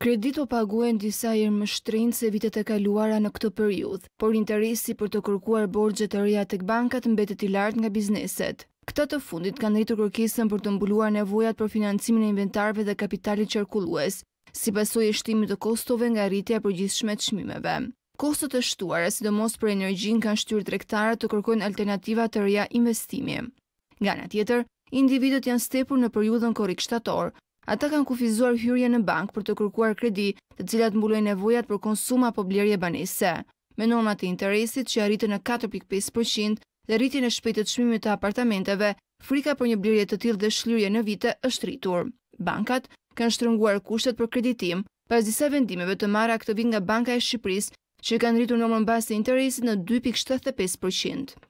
Kredit po paguen disa jirë më shtrinë se vitet e kaluara në këtë periudhë, por interesi për të kërkuar borgjet të rria të bankat mbetet i lartë nga bizneset. Këta të fundit kanë rritur kërkesën për të mbuluar nevojat për financimin e inventarve dhe kapitalit qërkullues, si pasoj e shtimit të kostove nga rritja për gjithshme të shmimeve. Kostët e shtuara, sidomos për energjin, kanë shtyrë drektarët të kërkojnë alternativa të rria investimi. Nga në tjetër, individet janë stepur në periudhën korik shtator, Ata kanë kufizuar hyrje në bank për të kërkuar kredi të cilat mbulojnë nevojat për konsum apo blerje banese, me normat e interesit që arritën në 4.5% dhe rritin e shpetet shmimit të apartamenteve, frika për një blerje të tilë dhe shlyrje në vite është rritur. Bankat kanë shtrënguar kushtet për kreditim, pas disa vendimeve të mara këtë vit nga Banka e Shqipëris që kanë rritur normën e interesit në 2.75%.